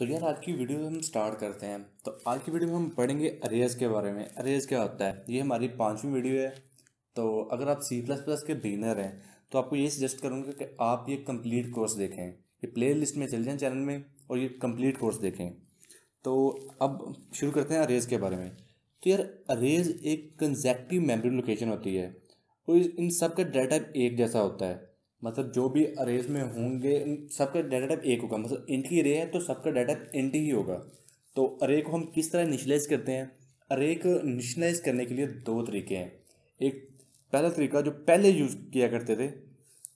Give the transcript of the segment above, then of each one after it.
तो यार आज की वीडियो हम स्टार्ट करते हैं तो आज की वीडियो में हम पढ़ेंगे अरेज के बारे में अरेज क्या होता है ये हमारी पाँचवीं वीडियो है तो अगर आप सी प्लस प्लस के बिगनर हैं तो आपको ये सजेस्ट करूँगा कि आप ये कंप्लीट कोर्स देखें ये प्ले लिस्ट में चल जाएँ चैनल में और ये कम्प्लीट कोर्स देखें तो अब शुरू करते हैं अरेज के बारे में तो यार अरेज एक कंजेक्टिव मेमोरी लोकेशन होती है और इन सब का डाटा एक जैसा होता है मतलब जो भी अरेज में होंगे सबका डाटा टाइप एक होगा मतलब इंट की रे है तो सबका डाटा टाइप इंट ही होगा तो अरे को हम किस तरह निशलाइज़ करते हैं अरे को निशलाइज़ करने के लिए दो तरीके हैं एक पहला तरीका जो पहले यूज़ किया करते थे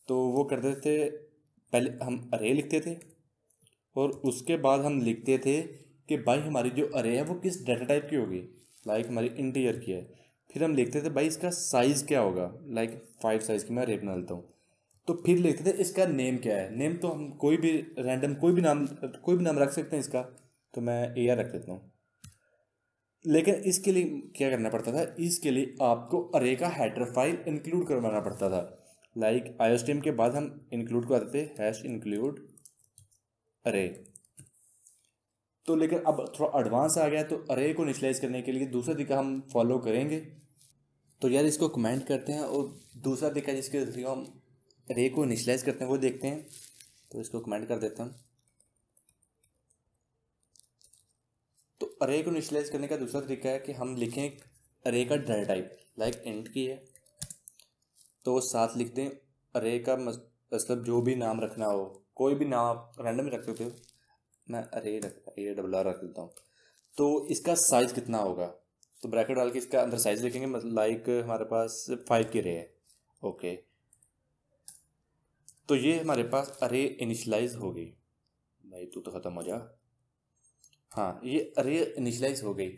तो वो करते थे पहले हम अरे लिखते थे और उसके बाद हम लिखते थे कि भाई हमारी जो अरे है वो किस डाटा टाइप की होगी लाइक हमारी इंटीरियर की है फिर हम लिखते थे भाई इसका साइज़ क्या होगा लाइक फाइव साइज़ की मैं अरे बना लेता हूँ तो फिर लिखते थे इसका नेम क्या है नेम तो हम कोई भी रैंडम कोई भी नाम कोई भी नाम रख सकते हैं इसका तो मैं ए आर रख देता हूँ लेकिन इसके लिए क्या करना पड़ता था इसके लिए आपको अरे का हैडर फाइल इंक्लूड करवाना पड़ता था लाइक आई के बाद हम इंक्लूड करवाते थे हैश इंक्लूड अरे तो लेकिन अब थोड़ा एडवांस आ गया तो अरे को निचलाइज करने के लिए दूसरा तरीका हम फॉलो करेंगे तो यार इसको कमेंट करते हैं और दूसरा तरीका जिसके हम रे को इनिशलाइज करते हैं वो देखते हैं तो इसको कमेंट कर देते हैं तो अरे को इनिशलाइज करने का दूसरा तरीका है कि हम लिखें अरे का डेटा टाइप लाइक इंट की है तो साथ लिख दें अरे का मतलब जो भी नाम रखना हो कोई भी नाम आप रैंडम रख सकते हो मैं अरे रख ये डबल आर रख देता हूँ तो इसका साइज कितना होगा तो ब्रैकेट डाल के इसका अंदर साइज लिखेंगे मतलब लाइक हमारे पास फाइव की रे है ओके तो ये हमारे पास अरे इनिशलाइज हो गई भाई तू तो ख़त्म हो जा हाँ ये अरे इनिशलाइज हो गई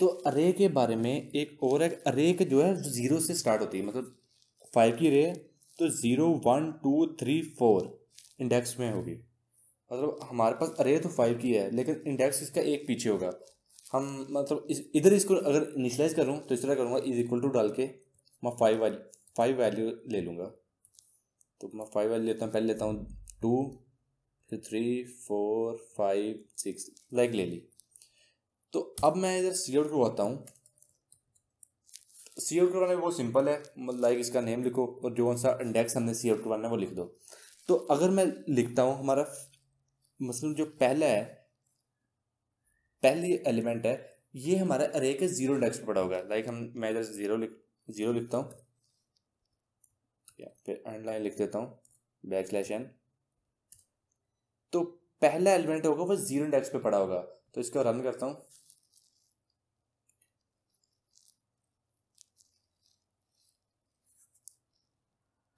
तो अरे के बारे में एक और एक अरे के जो है ज़ीरो से स्टार्ट होती है मतलब फाइव की रे तो zero one two three four index में होगी मतलब हमारे पास अरे तो फाइव की है लेकिन इंडेक्स इसका एक पीछे होगा हम मतलब इस इधर इसको अगर इनिशलाइज करूँ तो इस तरह करूँगा इज इक्वल टू डाल के मैं फाइव वाली फाइव वैल्यू ले लूँगा तो मैं फाइव वाली लेता हूँ पहले लेता हूँ टू फिर three four five six like ले ली तो अब मैं इधर सी आउट करवाता हूँ सी आउट करवाना बहुत सिंपल है लाइक मतलब इसका नेम लिखो और जो सा इंडेक्स हमने सी आउट करवाना है वो लिख दो तो अगर मैं लिखता हूँ हमारा मसलन मतलब जो पहला है पहली एलिमेंट है ये हमारा अरे के जीरो इंडेक्स पर पड़ा होगा लाइक हम मैं इधर जीरो लिख जीरो लिखता हूँ क्या फिर एंड लाइन लिख देता हूँ बैक स्लैश एन तो पहला एलिमेंट होगा वो जीरो इंडेक्स पे पड़ा होगा तो इसको रन करता हूँ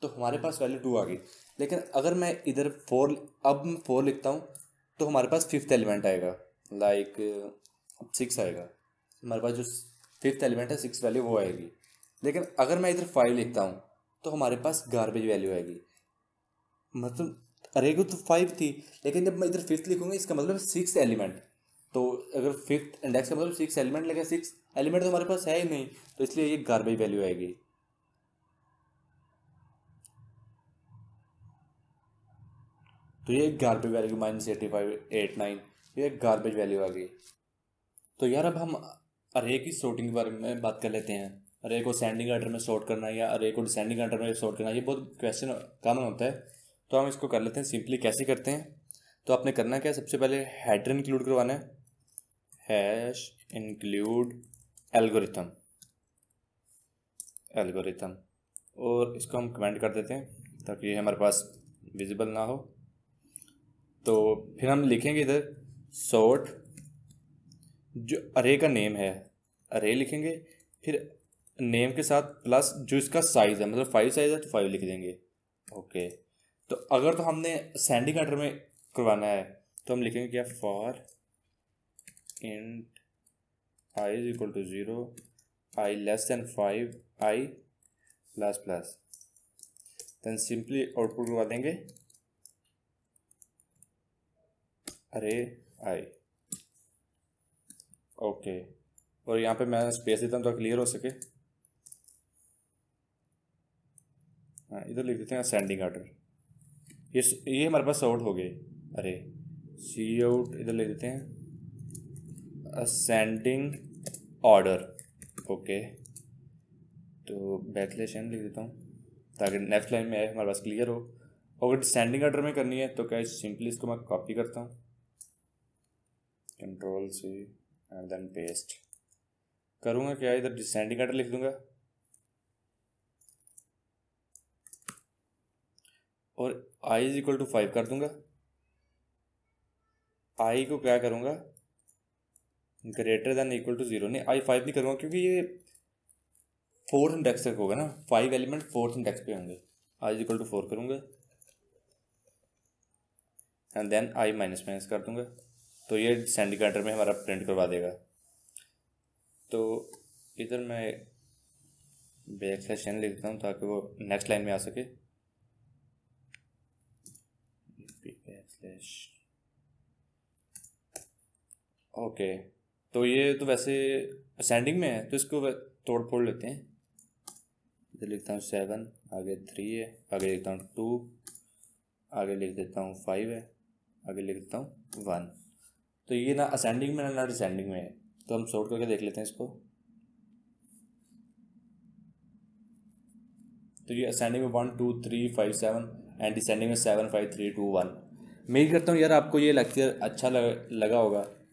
तो हमारे पास वैल्यू टू आ गई लेकिन अगर मैं इधर फोर अब फोर लिखता हूँ तो हमारे पास फिफ्थ एलिमेंट आएगा लाइक सिक्स आएगा हमारे पास जो फिफ्थ एलिमेंट है सिक्स वैल्यू वो आएगी लेकिन अगर मैं इधर फाइव लिखता हूँ तो हमारे पास गार्बेज वैल्यू आएगी मतलब अरे को तो फाइव थी लेकिन जब मैं इधर फिफ्थ लिखूंगा इसका मतलब सिक्स एलिमेंट तो अगर फिफ्थ इंडेक्स का मतलब सिक्स एलिमेंट लेकिन सिक्स एलिमेंट तो हमारे पास है ही नहीं तो इसलिए ये गार्बेज वैल्यू आएगी तो ये garbage value minus eighty five eight nine ये गार्बेज वैल्यू आ गई तो यार अब हम अरे की सॉर्टिंग के बारे में बात कर लेते हैं अरे को सेंडिंग ऑर्डर में सॉर्ट करना है या अरे को डिसेंडिंग ऑर्डर में सॉर्ट करना ये बहुत क्वेश्चन कॉमन होता है तो हम इसको कर लेते हैं सिंपली कैसे करते हैं तो आपने करना क्या है सबसे पहले हैडर इंक्लूड करवाना है हैश इंक्लूड एल्गोरिथम एल्गोरिथम और इसको हम कमेंट कर देते हैं ताकि ये हमारे पास विजिबल ना हो तो फिर हम लिखेंगे इधर सॉर्ट जो अरे का नेम है अरे लिखेंगे फिर नेम के साथ प्लस जो इसका साइज़ है मतलब फाइव साइज़ है तो फाइव लिख देंगे ओके तो अगर तो हमने सैंडिंग अंडर में करवाना है तो हम लिखेंगे क्या for int I is equal to zero I less than five I plus plus then simply output करवा देंगे अरे आई ओके और यहाँ पे मैं स्पेस देता हूँ तो क्लियर हो सके हाँ इधर लिख देते हैं असेंडिंग ऑर्डर ये ये हमारे पास आउट हो गए अरे सी आउट इधर लिख देते हैं असेंडिंग ऑर्डर ओके तो बैथलेश लिख देता हूँ ताकि नेक्स्ट लाइन में आए हमारे पास क्लियर हो अगर डिसेंडिंग ऑर्डर में करनी है तो क्या सिंपली इसको मैं कॉपी करता हूँ control C and then paste करूँगा क्या इधर डिसेंडिंग ऑर्डर लिख दूँगा और I is equal to five कर दूंगा आई को क्या करूँगा greater than equal to zero नहीं आई फाइव भी करूँगा क्योंकि ये फोर्थ इंडेक्स तक होगा ना फाइव एलिमेंट फोर्थ इंडेक्स पे होंगे I is equal to four करूँगा and then I minus minus कर दूंगा तो ये सेंडिकेटर में हमारा प्रिंट करवा देगा तो इधर मैं बैक सेशन लिखता हूँ ताकि वो नेक्स्ट लाइन में आ सके dash ओके तो ये तो वैसे असेंडिंग में है तो इसको तोड़ फोड़ लेते हैं इधर लिखता हूँ सेवन आगे थ्री है आगे लिखता हूँ टू आगे लिख देता हूँ फाइव है आगे लिख देता हूँ वन तो ये ना असेंडिंग में ना डिसेंडिंग में है तो हम सॉर्ट करके देख लेते हैं इसको तो ये असेंडिंग में one two three five seven and descending में seven five three two one मेरी करता हूँ यार आपको ये लेक्चर अच्छा लगा होगा